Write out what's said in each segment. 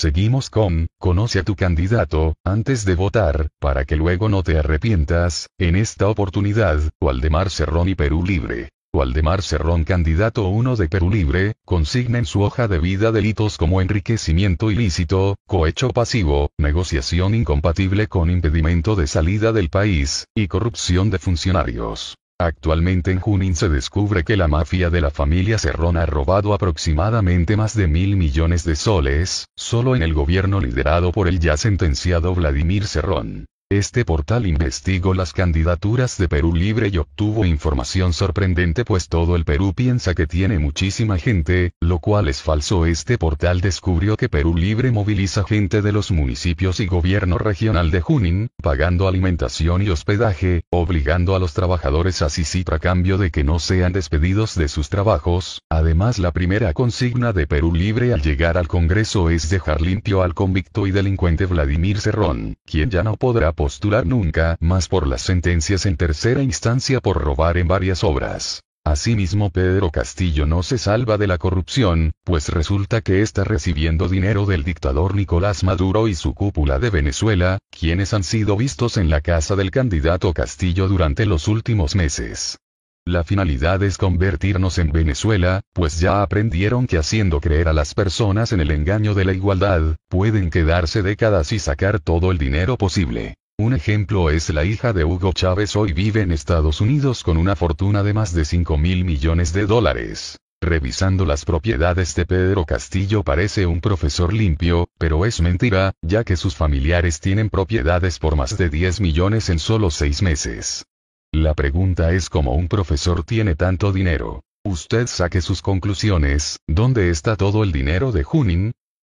Seguimos con, conoce a tu candidato, antes de votar, para que luego no te arrepientas, en esta oportunidad, Waldemar Cerrón y Perú Libre. Waldemar Cerrón candidato 1 de Perú Libre, consignen en su hoja de vida delitos como enriquecimiento ilícito, cohecho pasivo, negociación incompatible con impedimento de salida del país, y corrupción de funcionarios. Actualmente en Junín se descubre que la mafia de la familia Serrón ha robado aproximadamente más de mil millones de soles, solo en el gobierno liderado por el ya sentenciado Vladimir Cerrón. Este portal investigó las candidaturas de Perú Libre y obtuvo información sorprendente pues todo el Perú piensa que tiene muchísima gente, lo cual es falso. Este portal descubrió que Perú Libre moviliza gente de los municipios y gobierno regional de Junín, pagando alimentación y hospedaje, obligando a los trabajadores a sí a cambio de que no sean despedidos de sus trabajos. Además la primera consigna de Perú Libre al llegar al Congreso es dejar limpio al convicto y delincuente Vladimir Cerrón, quien ya no podrá postular nunca más por las sentencias en tercera instancia por robar en varias obras. Asimismo Pedro Castillo no se salva de la corrupción, pues resulta que está recibiendo dinero del dictador Nicolás Maduro y su cúpula de Venezuela, quienes han sido vistos en la casa del candidato Castillo durante los últimos meses. La finalidad es convertirnos en Venezuela, pues ya aprendieron que haciendo creer a las personas en el engaño de la igualdad, pueden quedarse décadas y sacar todo el dinero posible. Un ejemplo es la hija de Hugo Chávez hoy vive en Estados Unidos con una fortuna de más de 5 mil millones de dólares. Revisando las propiedades de Pedro Castillo parece un profesor limpio, pero es mentira, ya que sus familiares tienen propiedades por más de 10 millones en solo 6 meses. La pregunta es cómo un profesor tiene tanto dinero. Usted saque sus conclusiones, ¿dónde está todo el dinero de Junín?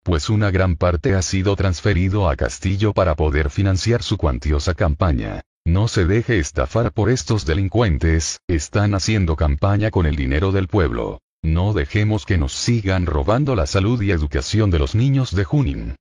pues una gran parte ha sido transferido a Castillo para poder financiar su cuantiosa campaña. No se deje estafar por estos delincuentes, están haciendo campaña con el dinero del pueblo. No dejemos que nos sigan robando la salud y educación de los niños de Junín.